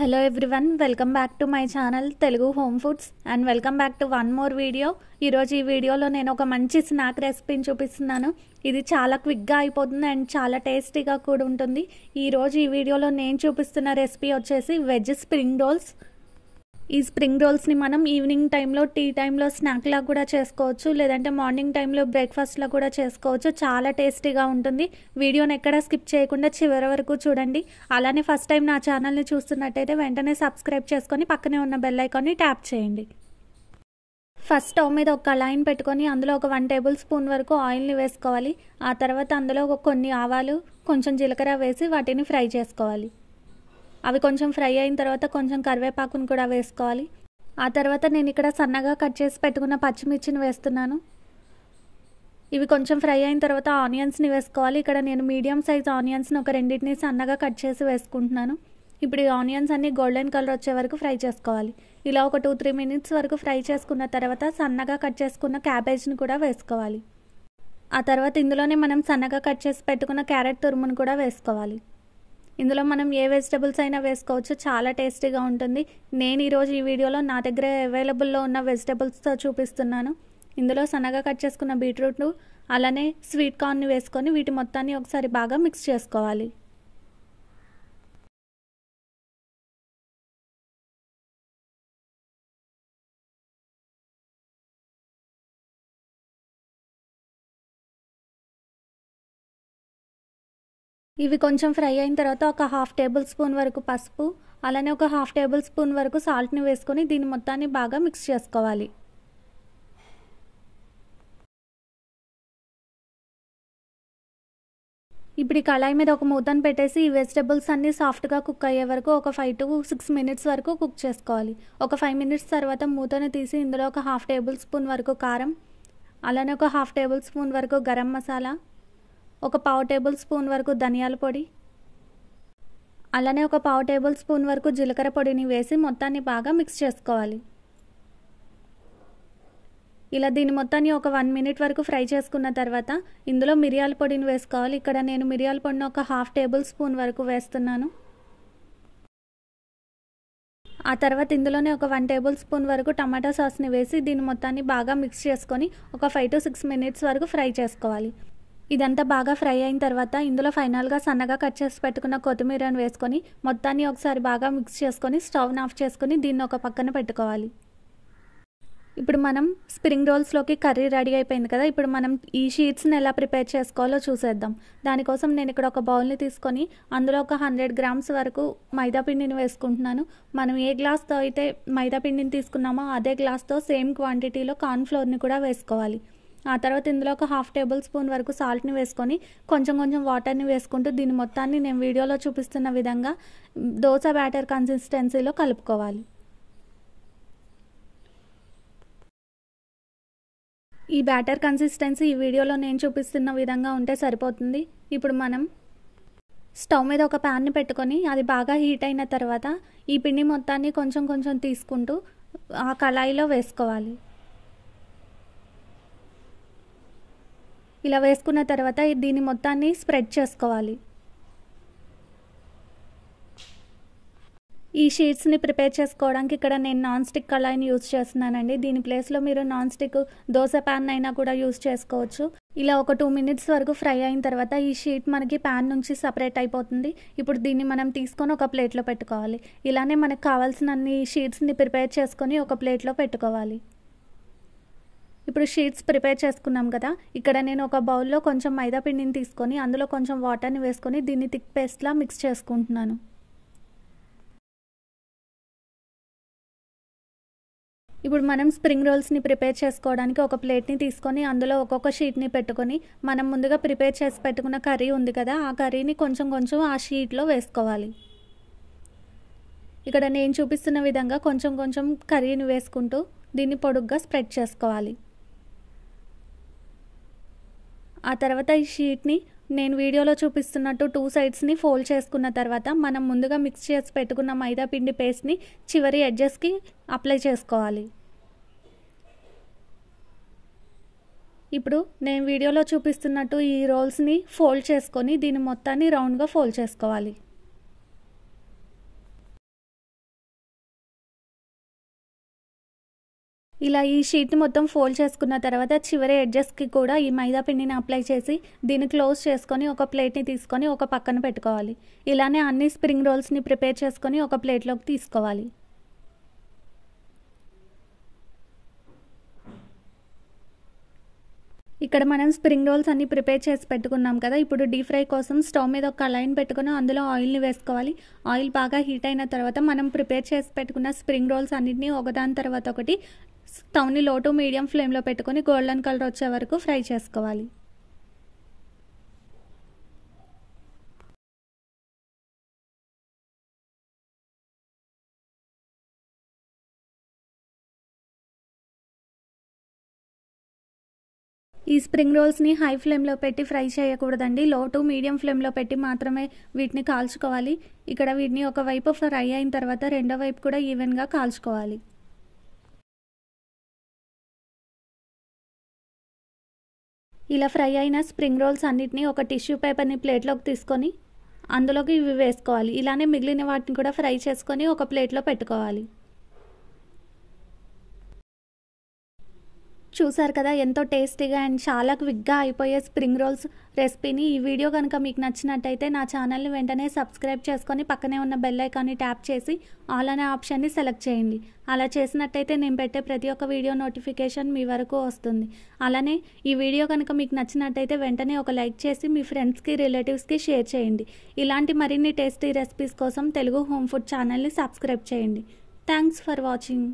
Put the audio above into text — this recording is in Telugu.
hello everyone welcome back to my channel Telugu home foods and welcome back to one more video ఈరోజు ఈ వీడియోలో నేను ఒక మంచి స్నాక్ రెసిపీని చూపిస్తున్నాను ఇది చాలా క్విక్గా అయిపోతుంది అండ్ చాలా టేస్టీగా కూడా ఉంటుంది ఈరోజు ఈ వీడియోలో నేను చూపిస్తున్న రెసిపీ వచ్చేసి వెజ్ స్ప్రింగ్ రోల్స్ ఈ స్ప్రింగ్ రోల్స్ని మనం ఈవినింగ్ టైంలో టీ టైంలో స్నాక్లా కూడా చేసుకోవచ్చు లేదంటే మార్నింగ్ టైంలో బ్రేక్ఫాస్ట్లో కూడా చేసుకోవచ్చు చాలా టేస్టీగా ఉంటుంది వీడియోని ఎక్కడ స్కిప్ చేయకుండా చివరి వరకు చూడండి అలానే ఫస్ట్ టైం నా ఛానల్ని చూస్తున్నట్టయితే వెంటనే సబ్స్క్రైబ్ చేసుకొని పక్కనే ఉన్న బెల్లైకాన్ని ట్యాప్ చేయండి ఫస్ట్ స్టవ్ మీద ఒక కళాయిని పెట్టుకొని అందులో ఒక వన్ టేబుల్ స్పూన్ వరకు ఆయిల్ని వేసుకోవాలి ఆ తర్వాత అందులో కొన్ని ఆవాలు కొంచెం జీలకర్ర వేసి వాటిని ఫ్రై చేసుకోవాలి అవి కొంచెం ఫ్రై అయిన తర్వాత కొంచెం కరివేపాకును కూడా వేసుకోవాలి ఆ తర్వాత నేను ఇక్కడ సన్నగా కట్ చేసి పెట్టుకున్న పచ్చిమిర్చిని వేస్తున్నాను ఇవి కొంచెం ఫ్రై అయిన తర్వాత ఆనియన్స్ని వేసుకోవాలి ఇక్కడ నేను మీడియం సైజ్ ఆనియన్స్ని ఒక రెండింటిని సన్నగా కట్ చేసి వేసుకుంటున్నాను ఇప్పుడు ఈ ఆనియన్స్ అన్నీ గోల్డెన్ కలర్ వచ్చే వరకు ఫ్రై చేసుకోవాలి ఇలా ఒక టూ త్రీ మినిట్స్ వరకు ఫ్రై చేసుకున్న తర్వాత సన్నగా కట్ చేసుకున్న క్యాబేజ్ని కూడా వేసుకోవాలి ఆ తర్వాత ఇందులోనే మనం సన్నగా కట్ చేసి పెట్టుకున్న క్యారెట్ తురుమును కూడా వేసుకోవాలి ఇందులో మనం ఏ వెజిటబుల్స్ అయినా వేసుకోవచ్చు చాలా టేస్టీగా ఉంటుంది నేను ఈరోజు ఈ వీడియోలో నా దగ్గర అవైలబుల్లో ఉన్న వెజిటబుల్స్తో చూపిస్తున్నాను ఇందులో సన్నగా కట్ చేసుకున్న బీట్రూట్ను అలానే స్వీట్ కార్న్ వేసుకొని వీటి మొత్తాన్ని ఒకసారి బాగా మిక్స్ చేసుకోవాలి ఇవి కొంచెం ఫ్రై అయిన తర్వాత ఒక హాఫ్ టేబుల్ స్పూన్ వరకు పసుపు అలానే ఒక హాఫ్ టేబుల్ స్పూన్ వరకు సాల్ట్ని వేసుకొని దీని మొత్తాన్ని బాగా మిక్స్ చేసుకోవాలి ఇప్పుడు ఈ కళాయి మీద ఒక మూతను పెట్టేసి ఈ వెజిటబుల్స్ అన్నీ సాఫ్ట్గా కుక్ అయ్యే వరకు ఒక ఫైవ్ టు సిక్స్ మినిట్స్ వరకు కుక్ చేసుకోవాలి ఒక ఫైవ్ మినిట్స్ తర్వాత మూతను తీసి ఇందులో ఒక హాఫ్ టేబుల్ స్పూన్ వరకు కారం అలానే ఒక హాఫ్ టేబుల్ స్పూన్ వరకు గరం మసాలా ఒక పావు టేబుల్ స్పూన్ వరకు ధనియాల పొడి అలానే ఒక పావు టేబుల్ స్పూన్ వరకు జీలకర్ర పొడిని వేసి మొత్తాన్ని బాగా మిక్స్ చేసుకోవాలి ఇలా దీని మొత్తాన్ని ఒక వన్ మినిట్ వరకు ఫ్రై చేసుకున్న తర్వాత ఇందులో మిరియాల పొడిని వేసుకోవాలి ఇక్కడ నేను మిరియాల పొడిని ఒక హాఫ్ టేబుల్ స్పూన్ వరకు వేస్తున్నాను ఆ తర్వాత ఇందులోనే ఒక వన్ టేబుల్ స్పూన్ వరకు టమాటా సాస్ని వేసి దీని మొత్తాన్ని బాగా మిక్స్ చేసుకొని ఒక ఫైవ్ టు సిక్స్ మినిట్స్ వరకు ఫ్రై చేసుకోవాలి ఇదంతా బాగా ఫ్రై అయిన తర్వాత ఇందులో ఫైనల్గా సన్నగా కట్ చేసి పెట్టుకున్న కొత్తిమీరను వేసుకొని మొత్తాన్ని ఒకసారి బాగా మిక్స్ చేసుకొని స్టవ్ని ఆఫ్ చేసుకొని దీన్ని ఒక పక్కన పెట్టుకోవాలి ఇప్పుడు మనం స్ప్రింగ్ రోల్స్లోకి కర్రీ రెడీ అయిపోయింది కదా ఇప్పుడు మనం ఈ షీట్స్ని ఎలా ప్రిపేర్ చేసుకోవాలో చూసేద్దాం దానికోసం నేను ఇక్కడ ఒక బౌల్ని తీసుకొని అందులో ఒక హండ్రెడ్ గ్రామ్స్ వరకు మైదాపిండిని వేసుకుంటున్నాను మనం ఏ గ్లాస్తో అయితే మైదాపిండిని తీసుకున్నామో అదే గ్లాస్తో సేమ్ క్వాంటిటీలో కార్న్ఫ్లోర్ని కూడా వేసుకోవాలి ఆ తర్వాత ఇందులో ఒక హాఫ్ టేబుల్ స్పూన్ వరకు సాల్ట్ని వేసుకొని కొంచెం కొంచెం వాటర్ని వేసుకుంటూ దీని మొత్తాన్ని నేను వీడియోలో చూపిస్తున్న విధంగా దోశ బ్యాటర్ కన్సిస్టెన్సీలో కలుపుకోవాలి ఈ బ్యాటర్ కన్సిస్టెన్సీ ఈ వీడియోలో నేను చూపిస్తున్న విధంగా ఉంటే సరిపోతుంది ఇప్పుడు మనం స్టవ్ మీద ఒక ప్యాన్ని పెట్టుకొని అది బాగా హీట్ అయిన తర్వాత ఈ పిండి మొత్తాన్ని కొంచెం కొంచెం తీసుకుంటూ ఆ కళాయిలో వేసుకోవాలి ఇలా వేసుకున్న తర్వాత దీన్ని మొత్తాన్ని స్ప్రెడ్ చేసుకోవాలి ఈ షీట్స్ని ప్రిపేర్ చేసుకోవడానికి ఇక్కడ నేను నాన్ స్టిక్ కళాయిని యూజ్ చేస్తున్నానండి దీని ప్లేస్లో మీరు నాన్ స్టిక్ దోశ ప్యాన్ అయినా కూడా యూజ్ చేసుకోవచ్చు ఇలా ఒక టూ మినిట్స్ వరకు ఫ్రై అయిన తర్వాత ఈ షీట్ మనకి ప్యాన్ నుంచి సపరేట్ అయిపోతుంది ఇప్పుడు దీన్ని మనం తీసుకొని ఒక ప్లేట్లో పెట్టుకోవాలి ఇలానే మనకు కావాల్సిన షీట్స్ని ప్రిపేర్ చేసుకొని ఒక ప్లేట్లో పెట్టుకోవాలి ఇప్పుడు షీట్స్ ప్రిపేర్ చేసుకున్నాం కదా ఇక్కడ నేను ఒక బౌల్లో కొంచెం మైదా పిండిని తీసుకొని అందులో కొంచెం వాటర్ని వేసుకొని దీన్ని థిక్ పేస్ట్లా మిక్స్ చేసుకుంటున్నాను ఇప్పుడు మనం స్ప్రింగ్ రోల్స్ని ప్రిపేర్ చేసుకోవడానికి ఒక ప్లేట్ని తీసుకొని అందులో ఒక్కొక్క షీట్ని పెట్టుకొని మనం ముందుగా ప్రిపేర్ చేసి పెట్టుకున్న కర్రీ ఉంది కదా ఆ కర్రీని కొంచెం కొంచెం ఆ షీట్లో వేసుకోవాలి ఇక్కడ నేను చూపిస్తున్న విధంగా కొంచెం కొంచెం కర్రీని వేసుకుంటూ దీన్ని పొడుగ్గా స్ప్రెడ్ చేసుకోవాలి ఆ తర్వాత ఈ షీట్ని నేను వీడియోలో చూపిస్తున్నట్టు టూ సైడ్స్ని ఫోల్డ్ చేసుకున్న తర్వాత మనం ముందుగా మిక్స్ చేసి పెట్టుకున్న మైదా పిండి పేస్ట్ని చివరి ఎడ్జెస్కి అప్లై చేసుకోవాలి ఇప్పుడు నేను వీడియోలో చూపిస్తున్నట్టు ఈ రోల్స్ని ఫోల్డ్ చేసుకొని దీని మొత్తాన్ని రౌండ్గా ఫోల్డ్ చేసుకోవాలి ఇలా ఈ షీట్ని మొత్తం ఫోల్డ్ చేసుకున్న తర్వాత చివరి ఎడ్జెస్కి కూడా ఈ మైదా పిండిని అప్లై చేసి దీన్ని క్లోజ్ చేసుకొని ఒక ప్లేట్ని తీసుకొని ఒక పక్కన పెట్టుకోవాలి ఇలానే అన్ని స్ప్రింగ్ రోల్స్ని ప్రిపేర్ చేసుకొని ఒక ప్లేట్లోకి తీసుకోవాలి ఇక్కడ మనం స్ప్రింగ్ రోల్స్ అన్ని ప్రిపేర్ చేసి పెట్టుకున్నాం కదా ఇప్పుడు డీప్ ఫ్రై కోసం స్టవ్ మీద ఒక కళాయిని పెట్టుకుని అందులో ఆయిల్ని వేసుకోవాలి ఆయిల్ బాగా హీట్ అయిన తర్వాత మనం ప్రిపేర్ చేసి పెట్టుకున్న స్ప్రింగ్ రోల్స్ అన్నింటినీ ఒకదాని తర్వాత ఒకటి స్టవ్ని లో టు మీడియం ఫ్లేమ్లో పెట్టుకొని గోల్డెన్ కలర్ వచ్చే వరకు ఫ్రై చేసుకోవాలి ఈ స్ప్రింగ్ రోల్స్ని హై ఫ్లేమ్లో పెట్టి ఫ్రై చేయకూడదండి లో టు మీడియం ఫ్లేమ్లో పెట్టి మాత్రమే వీటిని కాల్చుకోవాలి ఇక్కడ వీటిని ఒకవైపు ఫ్రై అయిన తర్వాత రెండో వైపు కూడా ఈవెన్గా కాల్చుకోవాలి ఇలా ఫ్రై అయిన స్ప్రింగ్ రోల్స్ అన్నిటిని ఒక టిష్యూ పేపర్ని ప్లేట్లోకి తీసుకొని అందులోకి ఇవి వేసుకోవాలి ఇలానే మిగిలిన వాటిని కూడా ఫ్రై చేసుకొని ఒక ప్లేట్లో పెట్టుకోవాలి చూసారు కదా ఎంతో టేస్టీగా అండ్ చాలా క్విక్గా అయిపోయే స్ప్రింగ్ రోల్స్ రెసిపీని ఈ వీడియో కనుక మీకు నచ్చినట్టయితే నా ఛానల్ని వెంటనే సబ్స్క్రైబ్ చేసుకొని పక్కనే ఉన్న బెల్ ఐకాన్ని ట్యాప్ చేసి ఆల్ అనే ఆప్షన్ని సెలెక్ట్ చేయండి అలా చేసినట్టయితే నేను పెట్టే ప్రతి ఒక్క వీడియో నోటిఫికేషన్ మీ వరకు వస్తుంది అలానే ఈ వీడియో కనుక మీకు నచ్చినట్టయితే వెంటనే ఒక లైక్ చేసి మీ ఫ్రెండ్స్కి రిలేటివ్స్కి షేర్ చేయండి ఇలాంటి మరిన్ని టేస్టీ రెసిపీస్ కోసం తెలుగు హోమ్ ఫుడ్ ఛానల్ని సబ్స్క్రైబ్ చేయండి థ్యాంక్స్ ఫర్ వాచింగ్